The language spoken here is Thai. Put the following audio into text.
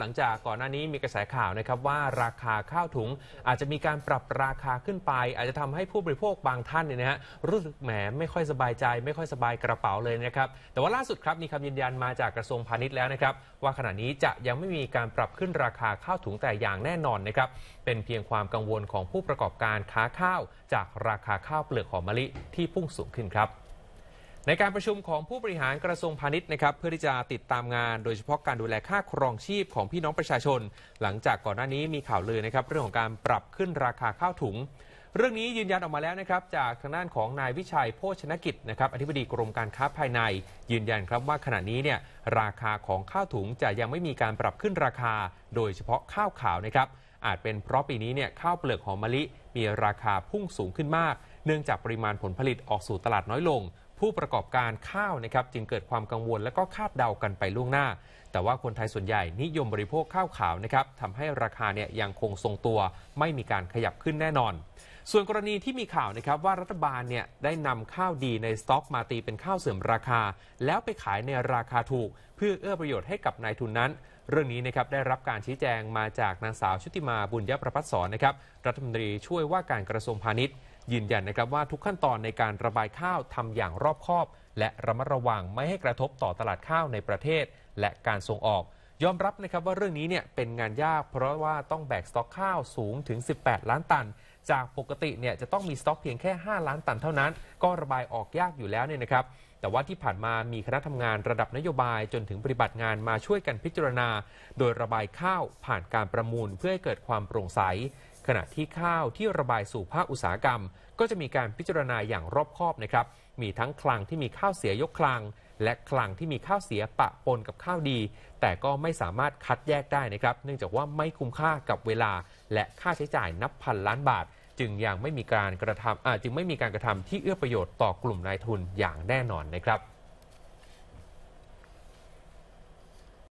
หลังจากก่อนหน้านี้มีกระแสข่าวนะครับว่าราคาข้าวถุงอาจจะมีการปรับราคาขึ้นไป อาจจะทำให้ผู้บริโภคบางท่านเนี่ยนะฮะรู้สึกแหม ไม่ค่อยสบายใจไม่ค่อยสบายกระเป๋าเลยนะครับ แต่ว่าล่าสุดครับมีคำยืนยันมาจากกระทรวงพาณิชย์แล้วนะครับ ว่าขณะนี้จะยังไม่มีการปรับขึ้นราคาข้าวถุงแต่อย่างแน่นอนนะครับเป็นเพียงความกังวลของผู้ประกอบการค้าข้าว จากราคาข้าวเปลือกหอมมะลิ ที่พุ่งสูงขึ้นครับในการประชุมของผู้บริหารกระทรวงพาณิชย์นะครับเพื่อที่จะติดตามงานโดยเฉพาะการดูแลค่าครองชีพของพี่น้องประชาชน หลังจากก่อนหน้านี้มีข่าวลือนะครับเรื่องของการปรับขึ้นราคาข้าวถุง เรื่องนี้ยืนยันออกมาแล้วนะครับจากทางด้านของนายวิชัยโภชนกิจนะครับอธิบดีกรมการค้าภายใน ยืนยันครับว่า ขณะนี้เนี่ยราคาของข้าวถุงจะยังไม่มีการปรับขึ้นราคา โดยเฉพาะข้าวขาวนะครับอาจเป็นเพราะปีนี้เนี่ยข้าวเปลือกหอมมะลิ มีราคาพุ่งสูงขึ้นมาก เนื่องจากปริมาณผลผลิตออกสู่ตลาดน้อยลงผู้ประกอบการข้าวนะครับจึงเกิดความกังวลและก็คาดเดากันไปล่วงหน้า แต่ว่าคนไทยส่วนใหญ่นิยมบริโภคข้าวขาวนะครับทำให้ราคาเนี่ยยังคงทรงตัวไม่มีการขยับขึ้นแน่นอน ส่วนกรณีที่มีข่าวนะครับว่ารัฐบาลเนี่ยได้นำข้าวดีในสต็อกมาตีเป็นข้าวเสื่อมราคา แล้วไปขายในราคาถูก เพื่อเอื้อประโยชน์ให้กับนายทุนนั้น เรื่องนี้นะครับได้รับการชี้แจงมาจากนางสาวชุติมาบุญยประพัฒสอนนะครับรัฐมนตรีช่วยว่าการกระทรวงพาณิชย์ยืนยันนะครับว่าทุกขั้นตอนในการระบายข้าวทำอย่างรอบคอบ และระมัดระวังไม่ให้กระทบต่อตลาดข้าวในประเทศและการส่งออกยอมรับนะครับว่าเรื่องนี้เนี่ยเป็นงานยาก เพราะว่าต้องแบกสต็อกข้าวสูงถึง18 ล้านตัน จากปกติเนี่ยจะต้องมีสต็อกเพียงแค่ 5 ล้านตันเท่านั้น ก็ระบายออกยากอยู่แล้วเนี่ยนะครับ แต่ว่าที่ผ่านมามีคณะทำงานระดับนโยบายจนถึงปฏิบัติงานมาช่วยกันพิจารณา โดยระบายข้าวผ่านการประมูลเพื่อให้เกิดความโปร่งใสขณะที่ข้าวที่ระบายสู่ภาคอุตสาหกรรม ก็จะมีการพิจารณาอย่างรอบคอบนะครับมีทั้งคลังที่มีข้าวเสียยกคลัง และคลังที่มีข้าวเสียปะปนกับข้าวดี แต่ก็ไม่สามารถคัดแยกได้นะครับ เนื่องจากว่าไม่คุ้มค่ากับเวลาและค่าใช้จ่ายนับพันล้านบาท จึงยังไม่มีการกระทำจึงไม่มีการกระทำที่เอื้อประโยชน์ต่อกลุ่มนายทุนอย่างแน่นอนนะครับ